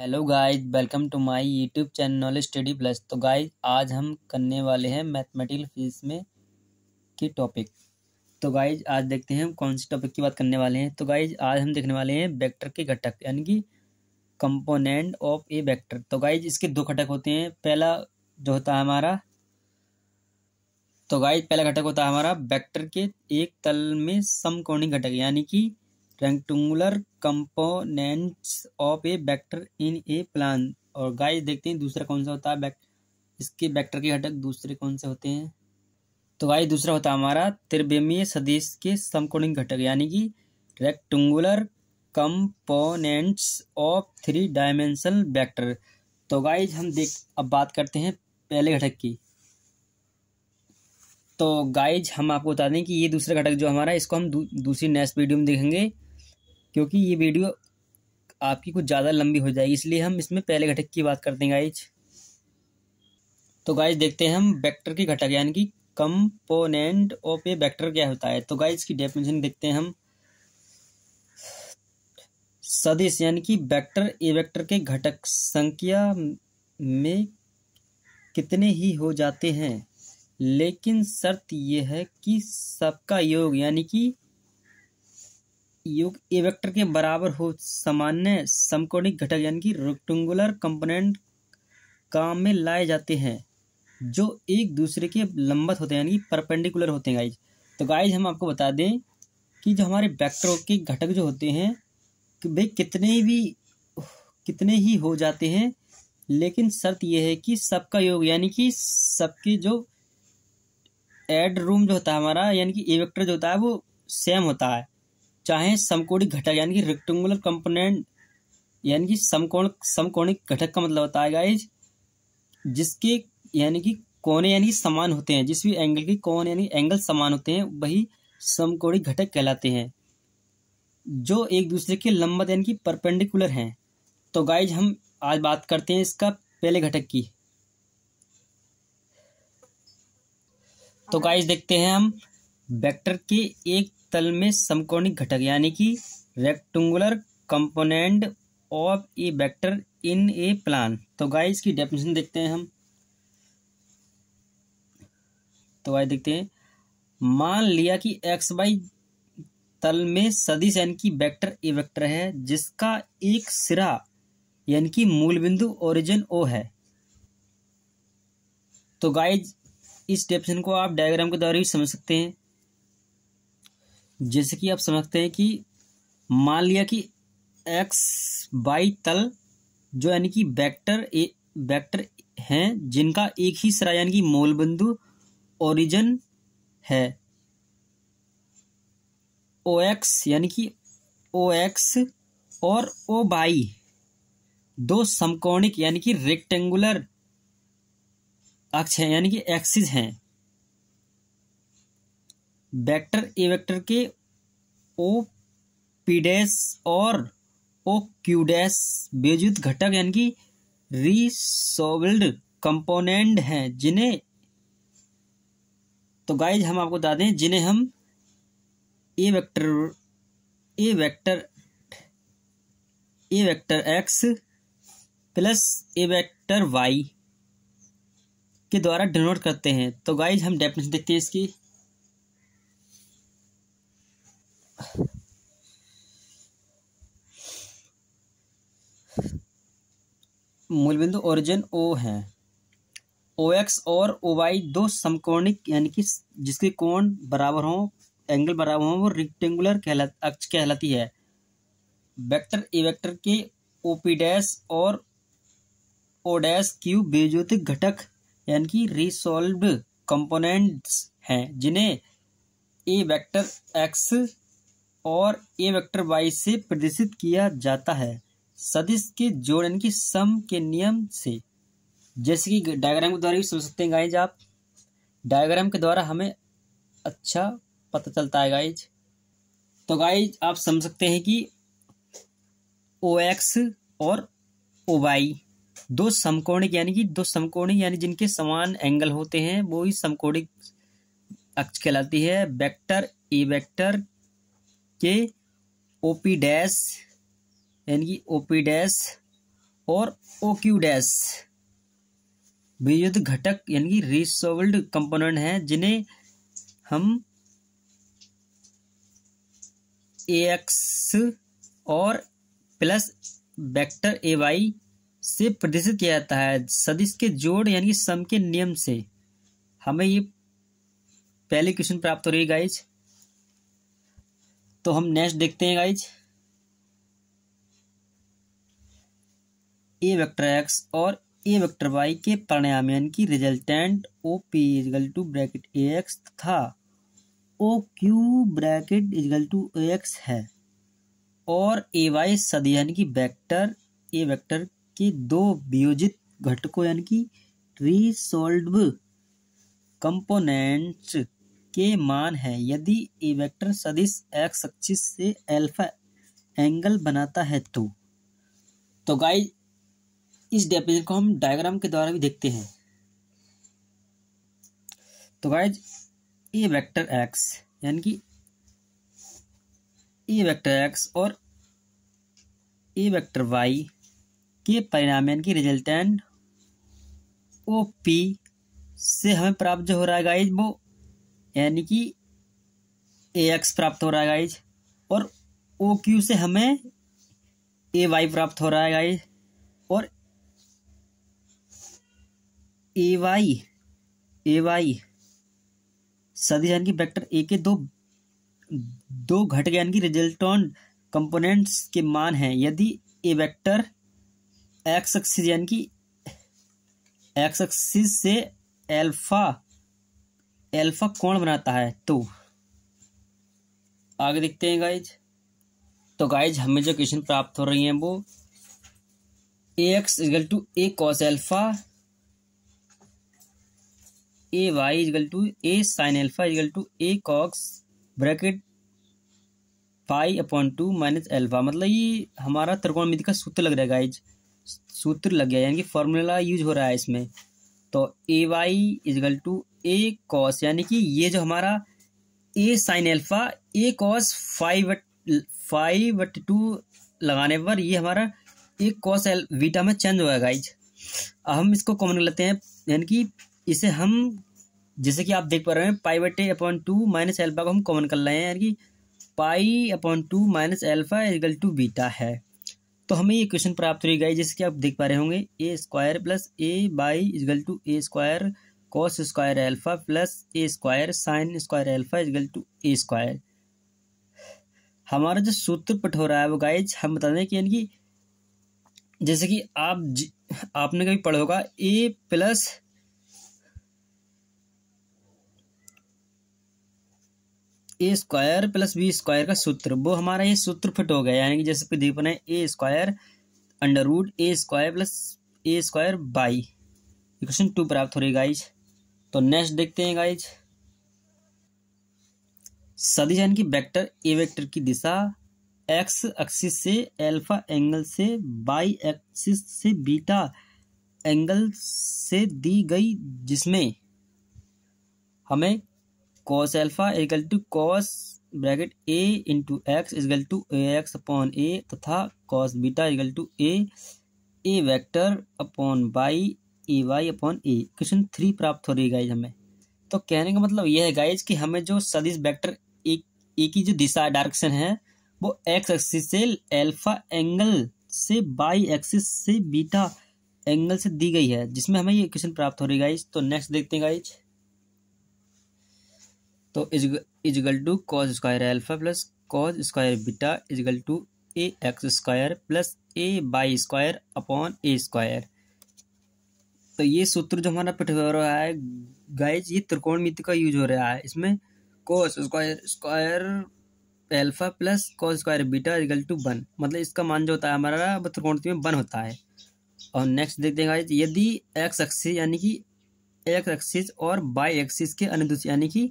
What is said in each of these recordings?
hello guys welcome to my YouTube channel Knowledge Study Plus तो guys आज हम करने वाले हैं मैथमेटिकल फिजिक्स में की टॉपिक तो गाइस आज देखते हैं हम कौन से टॉपिक की बात करने वाले हैं तो गाइस आज हम देखने वाले हैं वेक्टर के घटक यानी कि कंपोनेंट ऑफ ए वेक्टर तो गाइज इसके दो घटक होते हैं पहला जो होता है हमारा तो गाइज पहला घटक होता है हमारा वेक्टर के एक तल में समकोणी घटक यानी कि rectangular components of a vector in a plane और गाइस देखते हैं दूसरा कौन सा होता है बैक, इसके वेक्टर के घटक दूसरे कौन से होते हैं तो गाइस दूसरा होता है हमारा त्रिवेमीय सदिश के समकोणिक घटक यानी कि rectangular components of three dimensional vector तो गाइज हम देख अब बात करते हैं पहले घटक की तो गाइज हम आपको बता दें कि ये दूसरा घटक जो हमारा इसको हम दू, दूसरी नेक्स्ट वीडियो में देखेंगे क्योंकि ये वीडियो आपकी कुछ ज़्यादा लंबी हो जाएगी इसलिए हम इसमें पहले घटक की बात करते हैं गाइज तो गाइज देखते हैं हम वेक्टर के घटक यानी कि कंपोनेंट ऑफ ए वेक्टर क्या होता है तो गाइज की डेफिनेशन देखते हैं हम सदिश यानी कि वेक्टर ए वेक्टर के घटक संख्या में कितने ही हो जाते हैं लेकिन शर्त यह है कि सबका योग यानी कि योग ए वेक्टर के बराबर हो सामान्य समकोणिक घटक यानी कि रेक्टेंगुलर कंपोनेंट काम में लाए जाते हैं जो एक दूसरे के लंबत होते हैं यानी परपेंडिकुलर होते हैं गाइज तो गाइज हम आपको बता दें कि जो हमारे वेक्टर के घटक जो होते हैं वे कितने भी कितने ही हो जाते हैं लेकिन शर्त यह है कि सबका योग यानी कि सबके जो एड रूम जो होता है हमारा यानी कि ए वेक्टर जो होता है वो सेम होता है चाहे समकोणी घटक यानी कि रेक्टेंगुलर कंपोनेंट यानी कि समकोण समकोणिक घटक का मतलब होता है गाइज जिसके यानी कि कोने यानी समान होते हैं जिस भी एंगल के कोने यानी एंगल समान होते हैं वही समकोणी घटक कहलाते हैं जो एक दूसरे के लंबत यानी कि परपेंडिकुलर हैं तो गाइज हम आज बात करते हैं इसका पहले घटक की तो गाइज देखते हैं हम वेक्टर के एक तल में समकोणिक घटक यानी कि rectangular component of a vector in a plane तो गाइस की डेफिनेशन देखते हैं हम तो आइए देखते हैं मान लिया कि एक्स वाई तल में सदिश एन की वेक्टर ए वेक्टर है जिसका एक सिरा यानी कि मूल बिंदु ओरिजिन ओ है तो गाइज इस डेफिनेशन को आप डायग्राम के द्वारा भी समझ सकते हैं जैसे कि आप समझते हैं कि मान लिया कि एक्स बाई तल जो यानी कि वेक्टर ए वेक्टर हैं जिनका एक ही सिरा यानी कि मूल बिंदु ओरिजन है ओ एक्स यानी कि ओ एक्स और ओ बाई दो समकोणिक यानी कि रेक्टेंगुलर अक्ष है यानी कि एक्सिस हैं वेक्टर ए वेक्टर के ओ पी डैस और ओ क्यू डैस बेजुत घटक यानी कि रिसोल्ड कंपोनेंट हैं जिन्हें तो गाइज हम आपको बता दें जिन्हें हम a vector a vector a vector x plus a vector y के द्वारा डिनोट करते हैं तो गाइज हम डेफिनेशन देखते हैं इसकी मूल बिंदु ओरिजिन ओ है ओ एक्स और ओ वाई दो समकोणिक यानी कि जिसके कोण बराबर हों एंगल बराबर हों वो रेक्टेंगुलर कहला अक्ष कहलाती है वेक्टर ए वेक्टर के ओ पी डैश और ओ डैश क्यू बेज्योतिक घटक यानी कि रिसोल्व कंपोनेंट्स हैं जिन्हें ए वेक्टर एक्स और ए वेक्टर वाई से प्रदर्शित किया जाता है सदिश के जोड़ यानी कि सम के नियम से जैसे कि डायग्राम के द्वारा भी समझ सकते हैं गाइज आप डायग्राम के द्वारा हमें अच्छा पता चलता है गाइज तो गाइज आप समझ सकते हैं कि ओ एक्स और ओ वाई दो समकोणिक यानी कि दो समकोणिक यानी जिनके समान एंगल होते हैं वो ही समकोणिक अक्ष कहलाती है वेक्टर ए वेक्टर के ओ पी डैश यानी कि ओ पी डैश और ओ क्यू डैश विद्युत घटक यानी कि रिसोवल्ड कंपोनेंट हैं जिन्हें हम ए एक्स और प्लस वेक्टर ए वाई से प्रदर्शित किया जाता है सदिश के जोड़ यानी कि सम के नियम से हमें ये पहले क्वेश्चन प्राप्त हो रही है गाइज तो हम नेक्स्ट देखते हैं गाइज ए वेक्टर एक्स और ए वेक्टर वाई के प्राणायामयन की resultant O P equal to bracket a x था O Q bracket equal to a x है और ए वाई सदी यानी कि वेक्टर ए वेक्टर के दो वियोजित घटकों यानी कि रिसोल्व कंपोनेंट्स के मान है यदि ए वेक्टर सदिश एक्स एक्सिस से अल्फा एंगल बनाता है तो तो गाइस इस डेफिनेशन को हम डायग्राम के द्वारा भी देखते हैं तो गाइस ए वेक्टर एक्स यानी कि ए वेक्टर एक्स और ए वेक्टर वाई के परिणाम यानी कि रिजल्टेंट ओ पी से हमें प्राप्त जो हो रहा है गाइस वो यानी कि ए एक्स प्राप्त हो रहा है गाइज और ओ क्यू से हमें ए वाई प्राप्त हो रहा है गाइज और ए वाई ए वाई सदिश यानी कि वेक्टर ए के दो दो घटक यानी कि रिजल्टॉन कंपोनेंट्स के मान हैं यदि ए वेक्टर एक्स एक्सिस यानी कि एक्स एक्सिस से अल्फा एल्फा कौन बनाता है तो आगे देखते हैं गाइज तो गाइज हमें जो क्वेश्चन प्राप्त हो रही है वो x equal to a cos alpha a y equal to a sine alpha equal to a cos bracket pi upon two minus alpha मतलब ये हमारा त्रिकोणमिति का सूत्र लग रहा है गाइज सूत्र लग गया यानी कि फॉर्मूला यूज हो रहा है इसमें तो a y equal to a cos यानी कि ये जो हमारा a sine alpha a cos five five two लगाने पर ये हमारा ए कॉस एल वीटा में चेंज होगा गाइज हम इसको कॉमन कर लेते हैं यानी कि इसे हम जैसे कि आप देख पा रहे हैं पाई बटे अपॉन टू माइनस एल्फा को हम कॉमन कर रहे हैं यानी कि pi upon two minus alpha equal to beta है तो हमें ये क्वेश्चन प्राप्त हुई गाई जैसे कि आप देख पा रहे होंगे a square plus a y equal to a square cos square alpha plus a square sine square alpha equal to a square हमारा जो सूत्र पट हो रहा है वो गाइज हम बता दें कि यानी कि जैसे कि आप ज, आपने कभी पढ़ा होगा a plus a square plus b square का सूत्र वो हमारा ये सूत्र फिट हो गया यानी कि जैसे कि है a square under root a square plus a square y question two प्राप्त हो रही गाइज तो नेक्स्ट देखते हैं गाइज सदी जन की वेक्टर ए वेक्टर की दिशा एक्स एक्सिस से अल्फा एंगल से बाई एक्सिस से बीटा एंगल से दी गई जिसमें हमें cos alpha equal to cos bracket a into x equal to a x upon a तथा cos beta equal to a a vector upon y a y upon a question three प्राप्त हो रही है गाइज हमें तो कहने का मतलब यह है गाइज कि हमें जो सदिश वेक्टर ए, ए की जो दिशा डायरेक्शन है वो एक्स एक्सिस से अल्फा एंगल से बाई एक्सिस से बीटा एंगल से दी गई है जिसमें हमें ये क्वेश्चन प्राप्त हो रही गाइज तो नेक्स्ट देखते हैं गाइज तो equal to cos square alpha plus cos square beta equal to a x square plus a y square upon a square तो ये सूत्र जो हमारा पठ हो रहा है गाइज ये त्रिकोणमिति का यूज हो रहा है इसमें cos square square alpha plus cos square beta equal to one मतलब इसका मान जो होता है हमारा वो त्रिकोणमिति में वन होता है और नेक्स्ट देखते हैं गाइज यदि एक्स एक्सिस यानी कि एक्स एक्सिस और बाई एक्सिस के अनुदूष यानी कि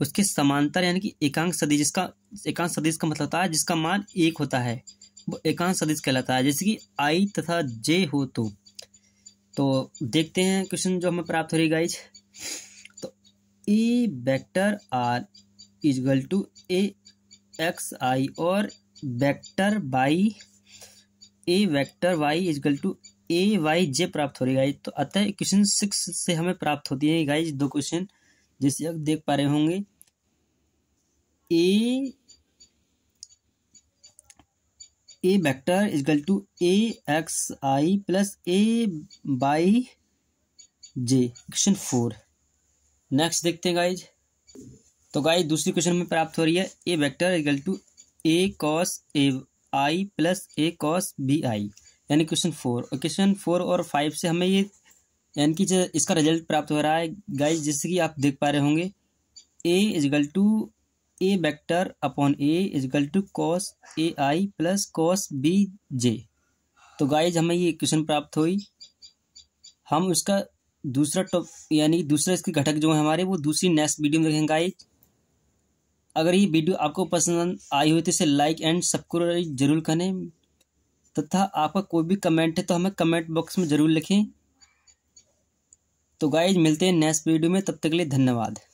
उसके समांतर यानी कि एकांक सदी जिसका एकांक सदिश का मतलब होता है जिसका मान एक होता है वो एकांक सदिश कहलाता है जैसे कि आई तथा जे हो तो तो देखते हैं क्वेश्चन जो हमें प्राप्त हो रही गाइज तो a vector r equal to a x i और vector y a vector y equal to a y j प्राप्त हो रही गाइज तो अतः क्वेश्चन सिक्स से हमें प्राप्त होती है गाइज दो क्वेश्चन जैसे आप देख पा रहे होंगे a a vector equal to a x i plus a y j question four next देखते हैं गाइज तो गाइज दूसरी क्वेश्चन में प्राप्त हो रही है a vector equal to a cos a i plus a cos b i यानी क्वेश्चन फोर और क्वेश्चन फोर और फाइव से हमें ये यानी कि इसका रिजल्ट प्राप्त हो रहा है गाइज जैसे कि आप देख पा रहे होंगे a equal to a vector upon a equal to cos a i plus cos b j तो गाइज हमें ये इक्वेशन प्राप्त हुई हम उसका दूसरा टॉप यानी दूसरा इसके घटक जो है हमारे वो दूसरी नेक्स्ट वीडियो में देखेंगे गाइज अगर ये वीडियो आपको पसंद आई हुई तो इसे लाइक एंड सब्सक्राइब जरूर करें तथा आपका कोई भी कमेंट है तो हमें कमेंट बॉक्स में ज़रूर लिखें तो गाइज मिलते हैं नेक्स्ट वीडियो में तब तक के लिए धन्यवाद